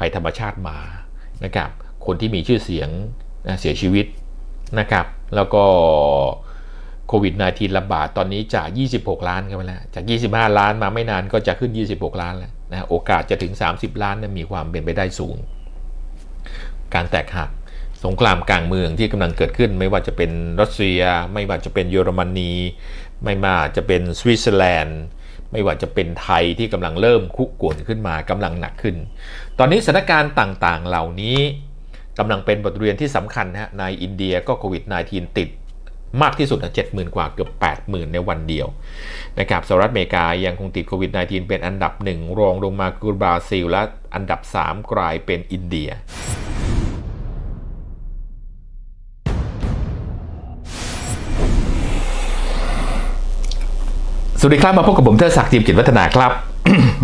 ภัยธรรมชาติมานะครับ คนที่มีชื่อเสียงนะเสียชีวิตนะครับ แล้วก็โควิด -19 ระบาดตอนนี้จาก 26 ล้านกันไปแล้วจาก 25 ล้านมาไม่นานก็จะขึ้น 26 ล้านแล้วนะโอกาสจะถึง 30 ล้านนะมีความเป็นไปได้สูง การแตกหัก สงครามกลางเมืองที่กำลังเกิดขึ้น ไม่ว่าจะเป็นรัสเซีย ไม่ว่าจะเป็นเยอรมนีไม่ว่าจะเป็นสวิตเซอร์แลนด์ไม่ว่าจะเป็นไทยที่กำลังเริ่มคุกกุ่นขึ้นมากำลังหนักขึ้น ตอนนี้สถานการณ์ต่างๆเหล่านี้กำลังเป็นบทเรียนที่สำคัญฮะ ในอินเดียก็โควิด -19 ติดมากที่สุดนะ70,000 กว่าเกือบ80,000 ในวันเดียวนะครับสหรัฐอเมริกายังคงติดโควิด -19 เป็นอันดับ 1 รองลงมาคือบราซิล และอันดับ 3 กลายเป็นอินเดียสวัสดีครับมาพบกับผมเทอศักดิ์จิมกิจวัฒนา ครับ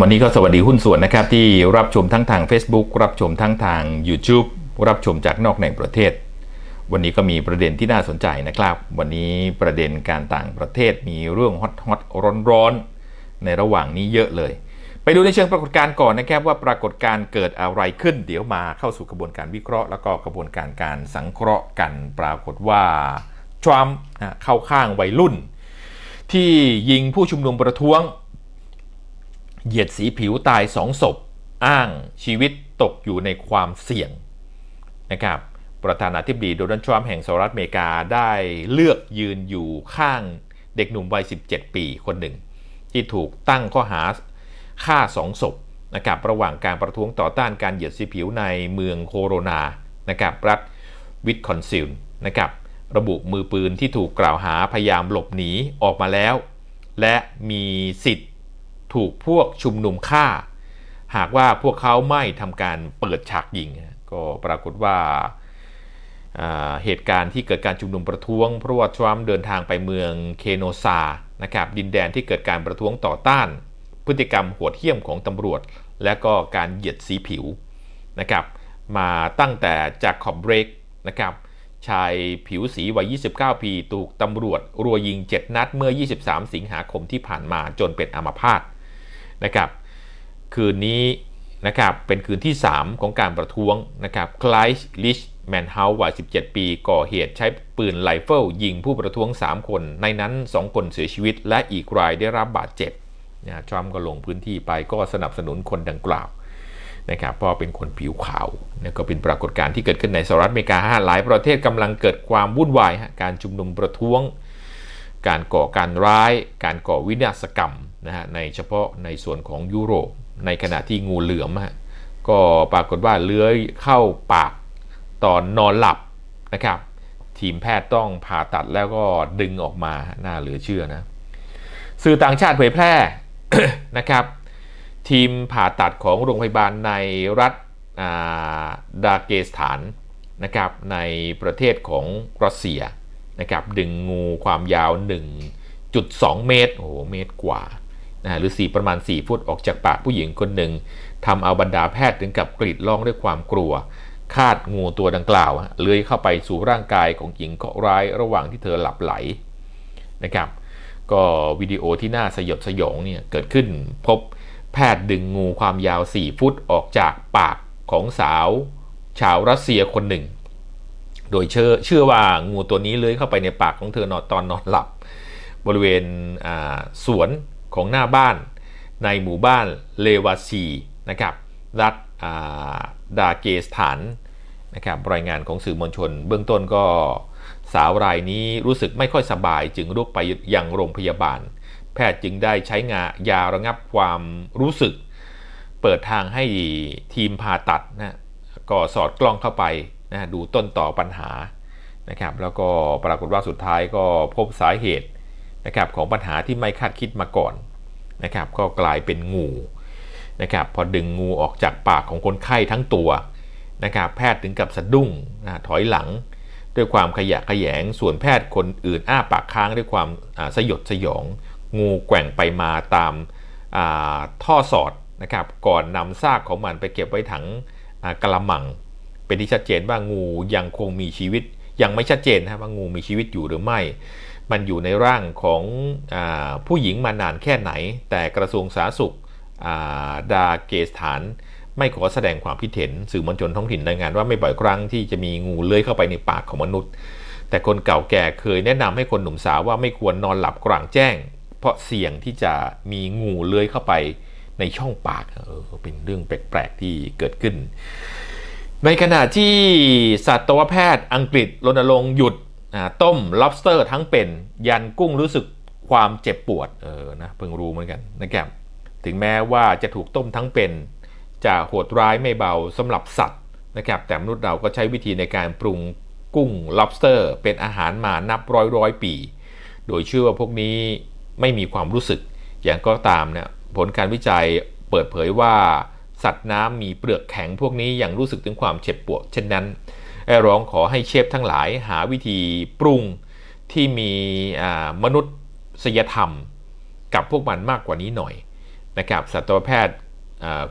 วันนี้ก็สวัสดีหุ้นส่วนนะครับ ที่รับชมทั้งทาง Facebook รับชมทั้งทาง YouTube รับชมจากนอกในประเทศ วันนี้ก็มีประเด็นที่น่าสนใจนะครับ วันนี้ประเด็นการต่างประเทศมีเรื่องฮอตฮอตร้อนร้อนในระหว่างนี้เยอะเลย ไปดูในเชิงปรากฏการณ์ก่อนนะครับว่าปรากฏการณ์เกิดอะไรขึ้น เดี๋ยวมาเข้าสู่กระบวนการวิเคราะห์แล้วก็กระบวนการการสังเคราะห์กันปรากฏว่าทรัมป์เข้าข้างวัยรุ่นที่ยิงผู้ชุมนุมประท้วง เหยียดสีผิวตายสองศพ อ้างชีวิตตกอยู่ในความเสี่ยงนะครับ ประธานาธิบดีโดนัลด์ทรัมป์แห่งสหรัฐอเมริกาได้เลือกยืนอยู่ข้างเด็กหนุ่มวัย17 ปีคนหนึ่ง ที่ถูกตั้งข้อหาฆ่าสองศพนะครับระหว่างการประท้วงต่อต้านการเหยียดสีผิวในเมืองโคโรนานะครับรัฐวิสคอนซิลนะครับระบุมือปืน ที่ถูกกล่าวหาพยายามหลบหนีออกมาแล้ว และมีสิทธิ์ถูกพวกชุมนุมฆ่า หากว่าพวกเขาไม่ทำการเปิดฉากยิง ก็ปรากฏว่าเหตุการณ์ที่เกิดการชุมนุมประท้วง เพราะว่าทรัมป์เดินทางไปเมืองเคโนซานะครับ ดินแดนที่เกิดการประท้วงต่อต้าน พฤติกรรมโหดเหี้ยมของตำรวจและก็การเหยียดสีผิวนะครับ มาตั้งแต่จากขอบเบรกนะครับชายผิวสีวัย 29 ปี ถูกตำรวจ รัวยิง 7 นัดเมื่อ 23 สิงหาคมที่ผ่านมาจนเป็นอัมพาตนะครับคืนนี้นะครับ เป็นคืนที่ 3 ของการประท้วงนะครับคลายลิชแมนเฮาวัย 17 ปี ก่อเหตุใช้ปืนไลเฟิลยิงผู้ประท้วง 3 คน ในนั้น 2 คนเสียชีวิต และอีกรายได้รับบาดเจ็บนะทรัมก็ลงพื้นที่ไปก็สนับสนุนคนดังกล่าวนะครับเพราะเป็นคนผิวขาวนะก็เป็นปรากฏการณ์ที่เกิดขึ้นในสหรัฐอเมริกาหลาย ประเทศกำลังเกิดความวุ่นวายการชุมนุมประท้วง การก่อการร้าย การก่อวินาศกรรมนะฮะในเฉพาะในส่วนของยุโรปในขณะที่งูเหลือมฮะก็ปรากฏว่าเลื้อยเข้าปากตอนนอนหลับนะครับทีมแพทย์ต้องผ่าตัดแล้วก็ดึงออกมาน่าเหลือเชื่อนะสื่อต่างชาติเผยแพร่นะครับทีมผ่าตัดของโรงพยาบาลในรัฐดาเกสถานนะครับในประเทศของรัสเซียนะครับดึงงูความยาว 1.2 เมตร โอ้โห เมตรกว่านะหรือ4ประมาณ4ฟุตออกจากปากผู้หญิงคนหนึ่งทำเอาบรรดาแพทย์ถึงกับกรีดร้องด้วยความกลัว คาดงูตัวดังกล่าวเลื้อยเข้าไปสู่ร่างกายของหญิงเคาะร้ายระหว่างที่เธอหลับไหลนะครับก็วิดีโอที่น่าสยดสยองเนี่ยเกิดขึ้นพบแพทย์ดึงงูความยาว 4 ฟุตออกจากปากของสาวชาวรัสเซียคนหนึ่ง โดยเชื่อเชื่อว่างูตัวนี้เลื้อยเข้าไปในปากของเธอนอนตอนนอนหลับ บริเวณสวนของหน้าบ้านในหมู่บ้านเลวาซีนะครับ รัฐดาเกสถานนะครับ รายงานของสื่อมวลชนเบื้องต้นก็สาวรายนี้รู้สึกไม่ค่อยสบายจึงรุกไปยังโรงพยาบาลแพทย์จึงได้ใช้งา ยาระงับความรู้สึก เปิดทางให้ทีมผ่าตัดนะก็สอดกล้องเข้าไปนะดูต้นต่อปัญหานะครับแล้วก็ปรากฏว่าสุดท้ายก็พบสาเหตุนะครับของปัญหาที่ไม่คาดคิดมาก่อนนะครับก็กลายเป็นงูนะครับพอดึงงูออกจากปากของคนไข้ทั้งตัวนะครับแพทย์ถึงกับสะดุ้งนะถอยหลัง ด้วยความขยะขยง ส่วนแพทย์คนอื่นอ้าปากค้างด้วยความสยดสยองงูแกว่งไปมาตามท่อสอดนะครับก่อนนำซากของมันไปเก็บไว้ถังกระมัง เป็นที่ชัดเจนว่างูยังคงมีชีวิตยังไม่ชัดเจนนะว่างูมีชีวิตอยู่หรือไม่ มันอยู่ในร่างของอผู้หญิงมานานแค่ไหน แต่กระทรวงสาธารณสุขดาเกสถานไม่ขอแสดงความคิดเห็นสื่อมวลชนท้องถิ่นรายงาน ว่าไม่บ่อยครั้งที่จะมีงูเลื้อยเข้าไปในปากของมนุษย์ แต่คนเก่าแก่เคยแนะนำให้คนหนุ่มสาวว่าไม่ควรนอนหลับกลางแจ้งเพราะเสี่ยงที่จะมีงูเลื้อยเข้าไปในช่องปากเออเป็นเรื่องแปลก ๆ ที่เกิดขึ้น ในขณะที่สัตวแพทย์อังกฤษรณรงค์หยุดต้ม lobster ทั้งเป็นยันกุ้งรู้สึกความเจ็บปวด เออนะ เพิ่งรู้เหมือนกัน นะครับ ถึงแม้ว่าจะถูกต้มทั้งเป็น จะโหดร้ายไม่เบาสำหรับสัตว์นะครับ แต่มนุษย์เราก็ใช้วิธีในการปรุงกุ้ง lobster เป็นอาหารมานับร้อยร้อยปี โดยเชื่อว่าพวกนี้ไม่มีความรู้สึกอย่างก็ตามเนี่ยผลการวิจัยเปิดเผยว่าสัตว์น้ำมีเปลือกแข็งพวกนี้ยังรู้สึกถึงความเจ็บปวดเช่นนั้นอร้องขอให้เชฟทั้งหลายหาวิธีปรุงที่มีมนุษยธรรมกับพวกมันมากกว่านี้หน่อยนะครับสัตวแพทย์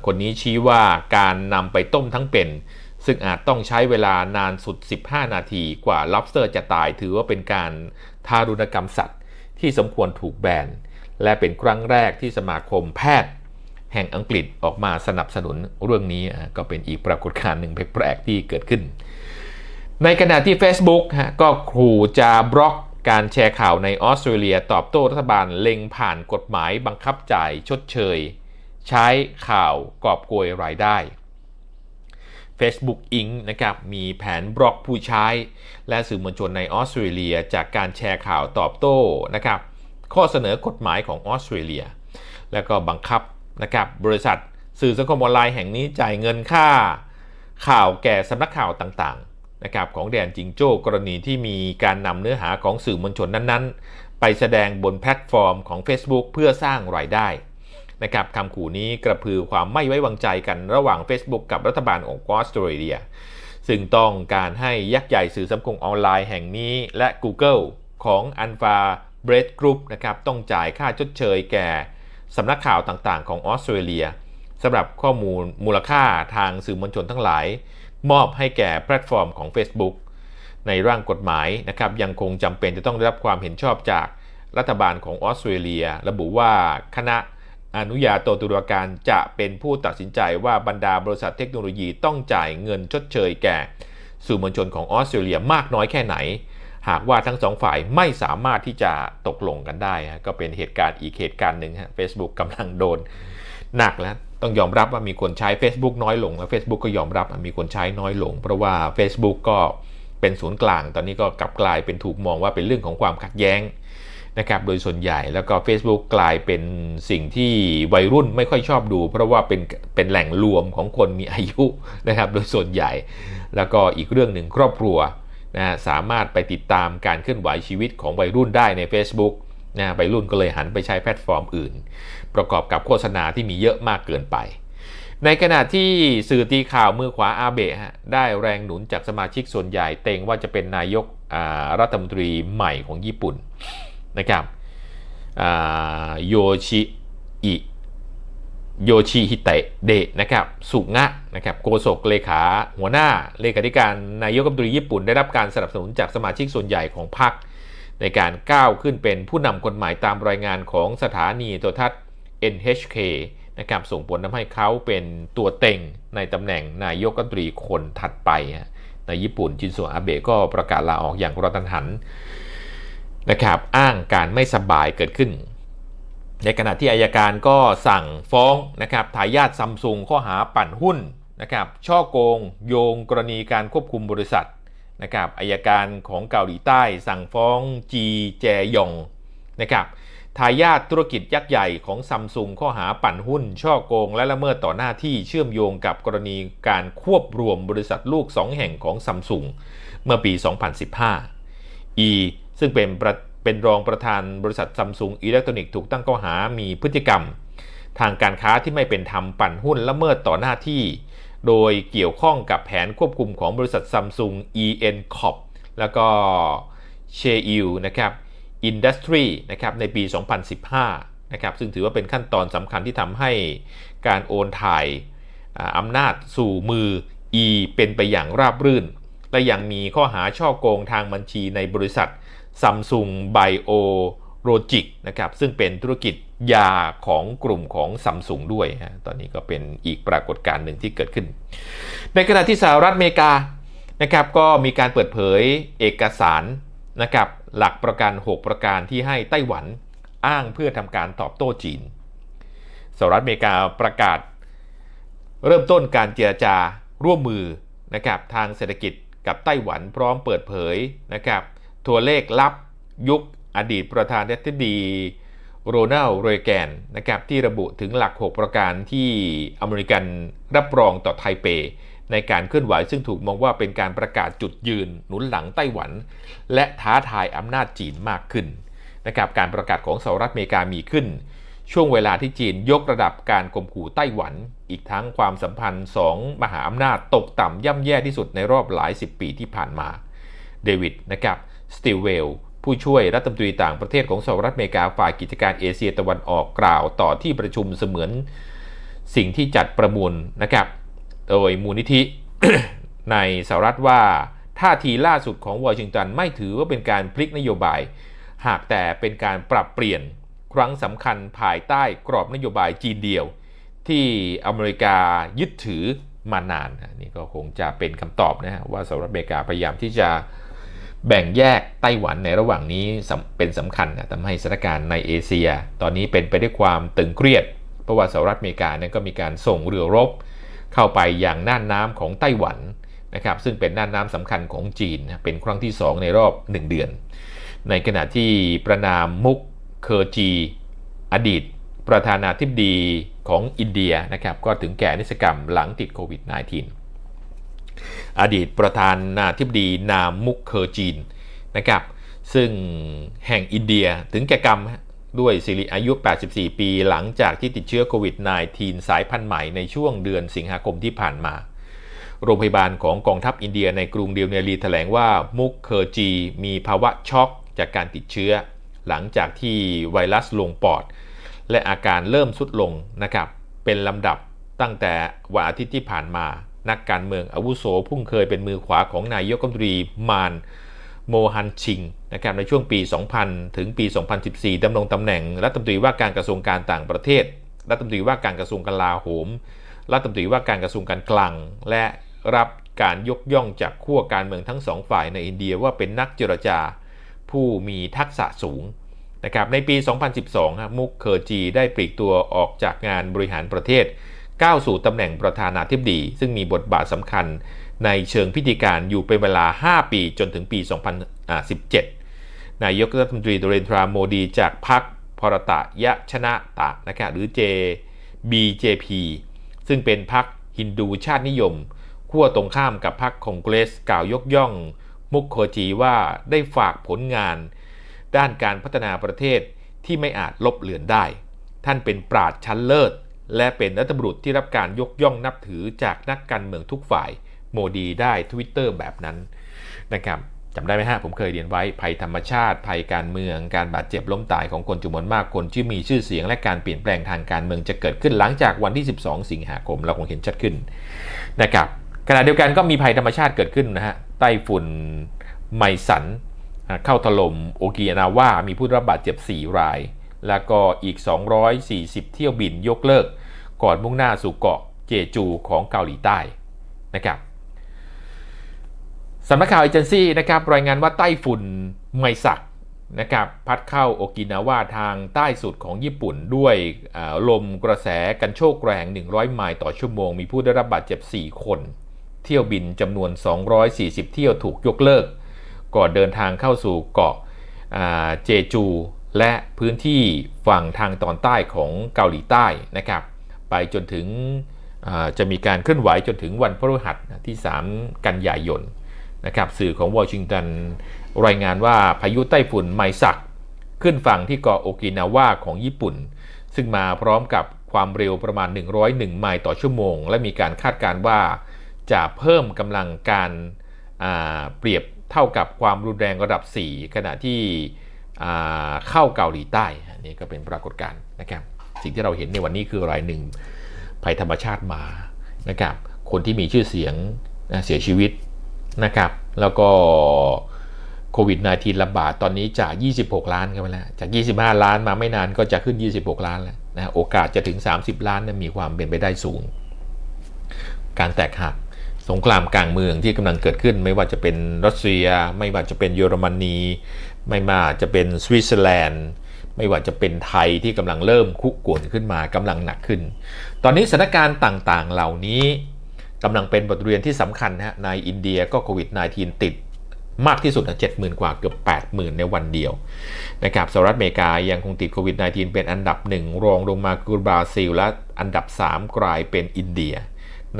คนนี้ชี้ว่าการนำไปต้มทั้งเป็น ซึ่งอาจต้องใช้เวลานานสุด 15 นาทีกว่าล็อบสเตอร์ จะตายถือว่าเป็นการทารุณกรรมสัตว์ที่สมควรถูกแบนและเป็นครั้งแรกที่สมาคมแพทย์แห่งอังกฤษออกมาสนับสนุนเรื่องนี้ก็เป็นอีกปรากฏการณ์หนึ่งแปลกที่เกิดขึ้น ในขณะที่ Facebook ก็ขู่จะบล็อกการแชร์ข่าวในออสเตรเลียตอบโต้รัฐบาล เล็งผ่านกฎหมายบังคับจ่ายชดเชยใช้ข่าวกอบโกยรายได้ Facebook Inc. นะครับมีแผนบล็อกผู้ใช้ และสื่อมวลชนในออสเตรเลียจากการแชร์ข่าวตอบโต้นะครับข้อเสนอกฎหมายของออสเตรเลียแล้วก็บังคับนะครับ บริษัทสื่อสังคมออนไลน์แห่งนี้จ่ายเงินค่าข่าวแก่สำนักข่าวต่างๆนะครับของแดนจิงโจ้กรณีที่มีการนำเนื้อหาของสื่อมวลชนนั้นๆ ไปแสดงบนแพลตฟอร์มของ Facebook เพื่อสร้างรายได้นะครับคำขู่นี้กระพือความไม่ไว้วางใจกันระหว่าง Facebook กับรัฐบาลของออสเตรเลีย ซึ่งต้องการให้ยักษ์ใหญ่สื่อสังคมออนไลน์แห่งนี้และ Google ของ a p h a b บร a ดกรุ๊ปนะครับ ต้องจ่ายค่าชดเชยแก่สำนักข่าวต่างๆของออสเตรเลียสำหรับข้อมูลมูลค่าทางสื่อมวลชนทั้งหลาย มอบให้แก่แพลตฟอร์มของ Facebook ในร่างกฎหมายนะครับยังคงจำเป็นจะต้องได้รับความเห็นชอบจากรัฐบาลของออสเตรเลียระบุว่าคณะอนุญาโตตุลาการจะเป็นผู้ตัดสินใจว่าบรรดาบริษัทเทคโนโลยีต้องจ่ายเงินชดเชยแก่สื่อมวลชนของออสเตรเลียมากน้อยแค่ไหน หากว่าทั้งสองฝ่ายไม่สามารถที่จะตกลงกันได้ก็เป็นเหตุการณ์อีกเหตุการณ์หนึ่งฮะเฟซบุ๊กกำลังโดนหนักแล้วต้องยอมรับว่ามีคนใช้ Facebook น้อยลงแล้ว Facebook ก็ยอมรับมีคนใช้น้อยลง เพราะว่า Facebook ก็เป็นศูนย์กลางตอนนี้ก็กลับกลายเป็นถูกมองว่าเป็นเรื่องของความขัดแย้งนะครับ โดยส่วนใหญ่แล้วก็ Facebook กลายเป็นสิ่งที่วัยรุ่นไม่ค่อยชอบดู เพราะว่าเป็นเป็นแหล่งรวมของคนมีอายุนะครับโดยส่วนใหญ่ แล้วก็อีกเรื่องหนึ่งครอบครัวนะสามารถไปติดตามการเคลื่อนไหวชีวิตของวัยรุ่นได้ใน Facebook นะวัยรุ่นก็เลยหันไปใช้แพลตฟอร์มอื่น ประกอบกับโฆษณาที่มีเยอะมากเกินไป ในขณะที่สื่อตีข่าวมือขวาอาเบะได้แรงหนุนจากสมาชิกส่วนใหญ่เต็งว่าจะเป็นนายกรัฐมนตรีใหม่ของญี่ปุ่นนะครับโยชิอิโยชิฮิเตะเดะนะครับสุงะนะครับโกศกเลขาหัวหน้าเลขาธิการนายกรัฐมนตรีญี่ปุ่นได้รับการสนับสนุนจากสมาชิกส่วนใหญ่ของพรรคในการก้าวขึ้นเป็นผู้นำนใหมายตามรายงานของสถานีโทรทัศน์ NHK นะครับส่งผลทำให้เขาเป็นตัวเต็งในตำแหน่งนายกรัฐมนตรีคนถัดไป ในญี่ปุ่นชินโซอาเบะก็ประกาศลาออกอย่างกระทันหันนะครับ อ้างการไม่สบายเกิดขึ้น ในขณะที่อายการก็สั่งฟ้องนะครับทายาทซัมซุงข้อหาปั่นหุ้นนะครับ ช่อโกง โยงกรณีการควบคุมบริษัทนะครับอายการของเกาหลีใต้ สั่งฟ้องจีแจยองนะครับทายาทธุรกิจยักษ์ใหญ่ของซัมซุงข้อหาปั่นหุ้น ช่อโกง และละเมิดต่อหน้าที่เชื่อมโยงกับกรณีการควบรวมบริษัทลูก 2 แห่งของซัมซุงเมื่อปี 2015อีซึ่งเป็นเป็นรองประธานบริษัทซัมซุงอิเล็กทรอนิกส์ถูกตั้งข้อหามีพฤติกรรม ทางการค้าที่ไม่เป็นธรรม ปั่นหุ้นละเมิดต่อหน้าที่ โดยเกี่ยวข้องกับแผนควบคุมของบริษัทซัมซุง EN Corp แล้วก็เชอิลนะครับอินดัสทรีนะครับในปี 2015นะครับ ซึ่งถือว่าเป็นขั้นตอนสำคัญที่ทำให้การโอนถ่ายอำนาจสู่มือ E เป็นไปอย่างราบรื่น และยังมีข้อหาช่อโกงทางบัญชีในบริษัท Samsung Biologic นะครับซึ่งเป็นธุรกิจยาของกลุ่มของซัมซุงด้วยฮะตอนนี้ก็เป็นอีกปรากฏการณ์หนึ่งที่เกิดขึ้น ในขณะที่สหรัฐอเมริกานะครับ ก็มีการเปิดเผยเอกสารนะครับ หลักประกัน 6 ประการที่ให้ไต้หวันอ้างเพื่อทำการตอบโต้จีนสหรัฐอเมริกาประกาศเริ่มต้นการเจรจาร่วมมือนะครับ ทางเศรษฐกิจกับไต้หวันพร้อมเปิดเผยนะครับตัวเลขลับ ยุคอดีตประธานาธิบดี โรนัลเรแกนนะครับที่ระบุถึงหลัก 6 ประการที่อเมริกันรับรองต่อไทเป ในการเคลื่อนไหวซึ่งถูกมองว่าเป็นการประกาศจุดยืนหนุนหลังไต้หวัน และท้าทายอำนาจจีนมากขึ้นนะครับ การประกาศของสหรัฐอเมริกา มีขึ้น ช่วงเวลาที่จีนยกระดับการข่มขู่ไต้หวัน อีกทั้งความสัมพันธ์สองมหาอำนาจตกต่ำย่ำแย่ที่สุดในรอบหลายสิบปีที่ผ่านมา เดวิดนะครับสติเวล ผู้ช่วยรัฐมนตรีต่างประเทศของสหรัฐอเมริกาฝ่ายกิจการเอเชียตะวันออกกล่าว ต่อที่ประชุมเสมือนสิ่งที่จัดประมูลนะครับโดยมูลนิธิ ในสหรัฐว่าท่าทีล่าสุดของวอชิงตันไม่ถือว่าเป็นการพลิกนโยบาย หากแต่เป็นการปรับเปลี่ยนครั้งสำคัญภายใต้กรอบนโยบายจีนเดียว ที่อเมริกายึดถือมานานนี่ก็คงจะเป็นคำตอบนะฮะว่าสหรัฐอเมริกาพยายามที่จะแบ่งแยกไต้หวันในระหว่างนี้เป็นสำคัญนะทำให้สถานการณ์ในเอเชีย ตอนนี้เป็นไปได้วยความตึงเครียด เพราะว่าสหรัฐอเมริกาเนี่ยก็มีการส่งเรือรบ เข้าไปอย่างน่านน้าของไต้หวันนะครับซึ่งเป็นน่านน้าสำคัญของจีนเป็นครั้งที่ 2 ในรอบ 1 เดือน ในขณะที่ประนามมุกเคอร์จีอดีต ประธานาธิบดีของอินเดียนะครับก็ถึงแก่นิสกรรมหลังติดโควิด -19 อดีตประธานาธิบดีนามมุกเคอร์จีนนะครับซึ่งแห่งอินเดียถึงแก่กรรมด้วยสิริอายุ 84 ปีหลังจากที่ติดเชื้อโควิด -19 สายพันธุ์ใหม่ในช่วงเดือนสิงหาคมที่ผ่านมา โรงพยาบาลของกองทัพอินเดียในกรุงเดลเนลีแถลงว่ามุกเคอร์จีมีภาวะช็อกจากการติดเชื้อ หลังจากที่ไวรัสลงปอด และอาการเริ่มสุดลงนะครับเป็นลำดับตั้งแต่วันอาทิตย์ที่ผ่านมานักการเมืองอาวุโสพุ่งเคยเป็นมือขวาของนายกรัฐมนตรีมานโมฮันชิงนะครับในช่วงปี 2000 ถึงปี 2014ดำรงตำแหน่งรัฐมนตรีว่าการกระทรวงการต่างประเทศ รัฐมนตรีว่าการกระทรวงกลาโหมรัฐมนตรีว่าการกระทรวงการคลังและรับการยกย่องจากขั้วการเมืองทั้งสองฝ่ายในอินเดียว่าเป็นนักเจรจาผู้มีทักษะสูงนะครับในปี 2012 มุกเคอร์จีได้ปลีกตัวออกจากงานบริหารประเทศก้าวสู่ตำแหน่งประธานาธิบดี ซึ่งมีบทบาทสำคัญในเชิงพิธีการอยู่เป็นเวลา 5 ปีจนถึงปี 2017 นายกรัฐมนตรีโดเรนทราโมดีจากพรรคพรตะยะ ชนะตะนะครับหรือ JBJP ซึ่งเป็นพรรคฮินดูชาตินิยม ขั้วตรงข้ามกับพรรคคองเกรส กล่าวยกย่อง มุกโคจีว่าได้ฝากผลงานด้านการพัฒนาประเทศที่ไม่อาจลบเลือนได้ ท่านเป็นปราดชั้นเลิศและเป็นรัฐบุรุษที่รับการยกย่องนับถือจากนักการเมืองทุกฝ่าย โมดีได้ทวิตเตอร์แบบนั้นนะครับจำได้ไหมฮะ ผมเคยเรียนไว้ ภัยธรรมชาติ ภัยการเมือง การบาดเจ็บล้มตายของคนจำนวนมากคนที่มีชื่อเสียงและการเปลี่ยนแปลงทางการเมืองจะเกิดขึ้นหลังจากวันที่ 12 สิงหาคมเราคงเห็นชัดขึ้นนะครับขณะเดียวกันก็มีภัยธรรมชาติเกิดขึ้นนะฮะไต้ฝุ่นไมสัน เข้าถล่มโอกินาว่ามีผู้รับบาดเจ็บ 4 รายแล้วก็อีก 240 เที่ยวบินยกเลิกก่อนมุ่งหน้าสู่เกาะเจจูของเกาหลีใต้นะครับสำนักข่าวเอเจนซี่นะครับรายงานว่าไต้ฝุ่นไมซักนะครับพัดเข้าโอกินาวาทางใต้สุดของญี่ปุ่นด้วยลมกระแสกันโชกแรง 100 ไมล์ต่อชั่วโมงมีผู้ได้รับบาดเจ็บ 4 คน เที่ยวบินจำนวน 240 เที่ยวถูกยกเลิกก่อนเดินทางเข้าสู่เกาะเจจูและพื้นที่ฝั่งทางตอนใต้ของเกาหลีใต้นะครับไปจนถึงจะมีการเคลื่อนไหวจนถึงวันพฤหัสที่ 3 กันยายนนะครับสื่อของวอชิงตันรายงานว่าพายุไต้ฝุ่นไมซัก ขึ้นฝั่งที่เกาะโอกินาวาของญี่ปุ่น ซึ่งมาพร้อมกับความเร็วประมาณ 101 ไมล์ต่อชั่วโมง และมีการคาดการว่า จะเพิ่มกำลังการเปรียบเท่ากับความรุนแรงระดับ 4 ขณะที่เข้าเกาหลีใต้นี่ก็เป็นปรากฏการณ์นะครับ สิ่งที่เราเห็นในวันนี้คือรายหนึ่ง ภัยธรรมชาติมานะครับ คนที่มีชื่อเสียงเสียชีวิตนะครับ แล้วก็โควิด -19 ระบาดตอนนี้จาก 26 ล้านกันไปแล้วจาก 25 ล้านมาไม่นานก็จะขึ้น 26 ล้านแล้วนะ โอกาสจะถึง 30 ล้านนะมีความเป็นไปได้สูง การแตกหักสงครามกลางเมืองที่กำลังเกิดขึ้นไม่ว่าจะเป็นรัสเซีย ไม่ว่าจะเป็นเยอรมนีไม่ว่าจะเป็นสวิตเซอร์แลนด์ ไม่ว่าจะเป็นไทยที่กำลังเริ่มคุกกุ่นขึ้นมา กำลังหนักขึ้น ตอนนี้สถานการณ์ต่างๆเหล่านี้กำลังเป็นบทเรียนที่สำคัญฮะ ในอินเดียก็โควิด -19 ติดมากที่สุดนะ70,000กว่าเกือบ80,000 ในวันเดียวนะครับสหรัฐอเมริกายังคงติดโควิด -19 เป็นอันดับ1รองลงมาคือบราซิลและอันดับ 3 กลายเป็นอินเดีย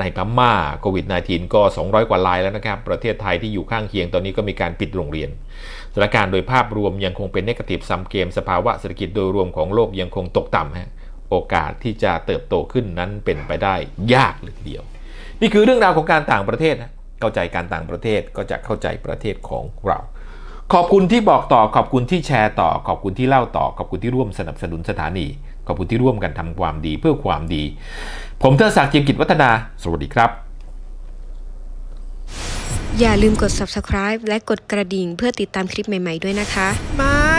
ในพม่าโควิด -19 ก็ 200 กว่าลายแล้วนะครับ ประเทศไทยที่อยู่ข้างเคียงตอนนี้ก็มีการปิดโรงเรียนสถานการณ์โดยภาพรวมยังคงเป็นเนกาทีฟซัมเกมสภาวะเศรษฐกิจโดยรวมของโลกยังคงตกต่ำฮะโอกาสที่จะเติบโตขึ้นนั้นเป็นไปได้ยากเลยทีเดียว นี่คือเรื่องราวของการต่างประเทศนะเข้าใจการต่างประเทศก็จะเข้าใจประเทศของเราขอบคุณที่บอกต่อขอบคุณที่แชร์ต่อขอบคุณที่เล่าต่อขอบคุณที่ร่วมสนับสนุนสถานี ขอบคุณที่ร่วมกันทำความดีเพื่อความดีผมเทอศักดิ์จิมกิจวัฒนา สวัสดีครับ อย่าลืมกด subscribe และกดกระดิ่งเพื่อติดตามคลิปใหม่ๆด้วยนะคะมา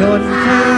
ทนทาง